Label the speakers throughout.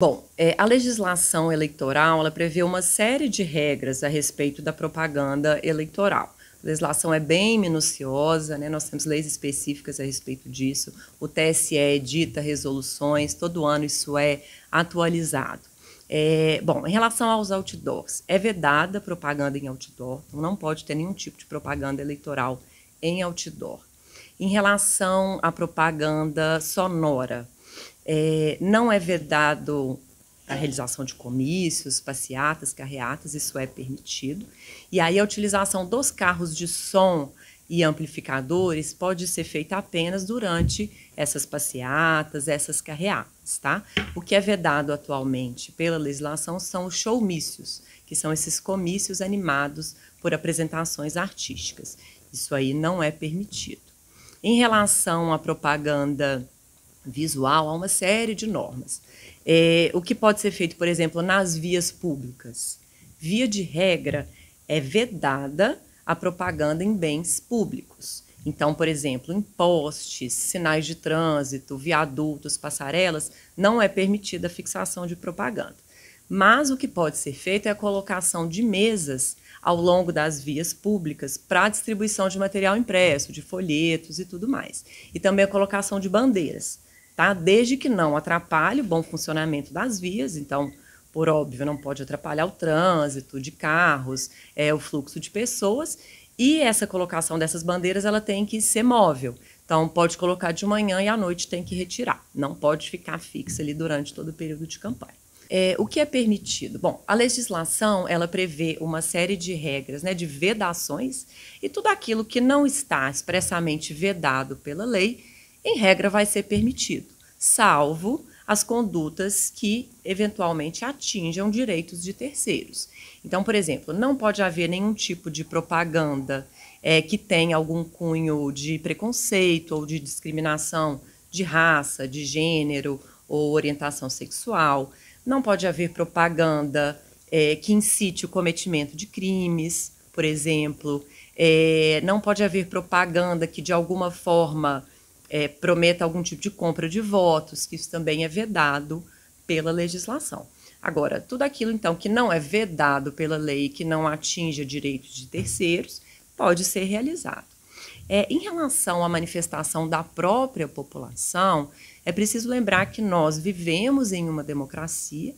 Speaker 1: Bom, é, a legislação eleitoral ela prevê uma série de regras a respeito da propaganda eleitoral. A legislação é bem minuciosa, né? nós temos leis específicas a respeito disso. O TSE edita resoluções, todo ano isso é atualizado. É, bom, em relação aos outdoors, é vedada propaganda em outdoor, então não pode ter nenhum tipo de propaganda eleitoral em outdoor. Em relação à propaganda sonora, é, não é vedado a realização de comícios, passeatas, carreatas, isso é permitido. E aí a utilização dos carros de som e amplificadores pode ser feita apenas durante essas passeatas, essas carreatas, tá? O que é vedado atualmente pela legislação são os showmícios, que são esses comícios animados por apresentações artísticas. Isso aí não é permitido. Em relação à propaganda visual, há uma série de normas. É, o que pode ser feito, por exemplo, nas vias públicas? Via de regra, é vedada a propaganda em bens públicos. Então, por exemplo, em postes, sinais de trânsito, viadutos, passarelas, não é permitida a fixação de propaganda. Mas o que pode ser feito é a colocação de mesas ao longo das vias públicas para distribuição de material impresso, de folhetos e tudo mais. E também a colocação de bandeiras tá? Desde que não atrapalhe o bom funcionamento das vias, então, por óbvio, não pode atrapalhar o trânsito de carros, é, o fluxo de pessoas, e essa colocação dessas bandeiras ela tem que ser móvel. Então, pode colocar de manhã e à noite tem que retirar. Não pode ficar fixa ali durante todo o período de campanha. É, o que é permitido? Bom, a legislação ela prevê uma série de regras, né, de vedações, e tudo aquilo que não está expressamente vedado pela lei em regra, vai ser permitido, salvo as condutas que eventualmente atinjam direitos de terceiros. Então, por exemplo, não pode haver nenhum tipo de propaganda é, que tenha algum cunho de preconceito ou de discriminação de raça, de gênero ou orientação sexual. Não pode haver propaganda é, que incite o cometimento de crimes, por exemplo. É, não pode haver propaganda que de alguma forma é, prometa algum tipo de compra de votos, que isso também é vedado pela legislação. Agora, tudo aquilo então que não é vedado pela lei, que não atinja direitos de terceiros, pode ser realizado. É, em relação à manifestação da própria população, é preciso lembrar que nós vivemos em uma democracia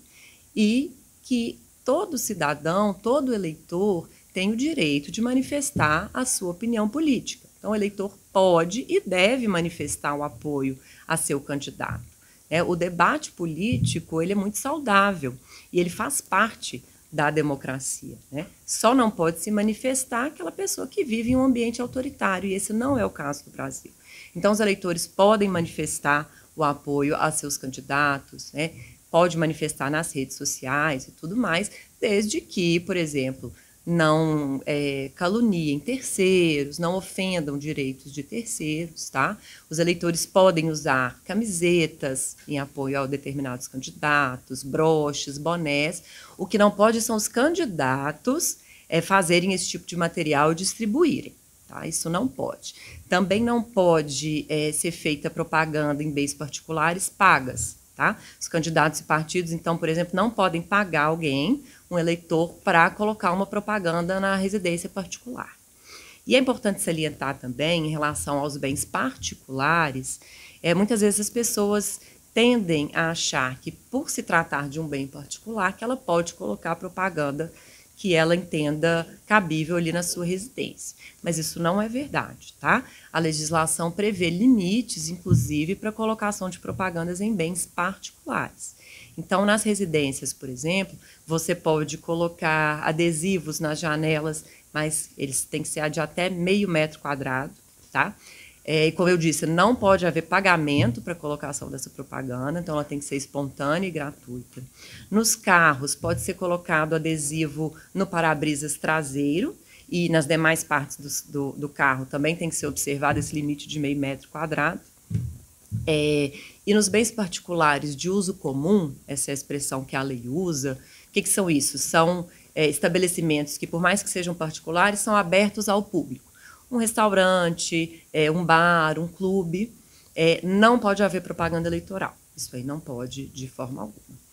Speaker 1: e que todo cidadão, todo eleitor tem o direito de manifestar a sua opinião política. Então, o eleitor pode e deve manifestar o apoio a seu candidato. É, o debate político ele é muito saudável e ele faz parte da democracia. Né? Só não pode se manifestar aquela pessoa que vive em um ambiente autoritário, e esse não é o caso do Brasil. Então, os eleitores podem manifestar o apoio a seus candidatos, né? pode manifestar nas redes sociais e tudo mais, desde que, por exemplo, não é, caluniem terceiros, não ofendam direitos de terceiros, tá? Os eleitores podem usar camisetas em apoio a determinados candidatos, broches, bonés. O que não pode são os candidatos é, fazerem esse tipo de material e distribuírem. Tá? Isso não pode. Também não pode é, ser feita propaganda em bens particulares pagas. Tá? Os candidatos e partidos, então, por exemplo, não podem pagar alguém, um eleitor, para colocar uma propaganda na residência particular. E é importante salientar também, em relação aos bens particulares, é, muitas vezes as pessoas tendem a achar que, por se tratar de um bem particular, que ela pode colocar propaganda que ela entenda cabível ali na sua residência. Mas isso não é verdade, tá? A legislação prevê limites, inclusive, para colocação de propagandas em bens particulares. Então, nas residências, por exemplo, você pode colocar adesivos nas janelas, mas eles têm que ser de até meio metro quadrado, tá? É, e como eu disse, não pode haver pagamento para colocação dessa propaganda, então ela tem que ser espontânea e gratuita. Nos carros pode ser colocado adesivo no para-brisas traseiro e nas demais partes do, do, do, carro também tem que ser observado esse limite de meio metro quadrado. É, e nos bens particulares de uso comum, essa é a expressão que a lei usa, o que, que são isso? São é, estabelecimentos que, por mais que sejam particulares, são abertos ao público um restaurante, é, um bar, um clube. É, não pode haver propaganda eleitoral. Isso aí não pode de forma alguma.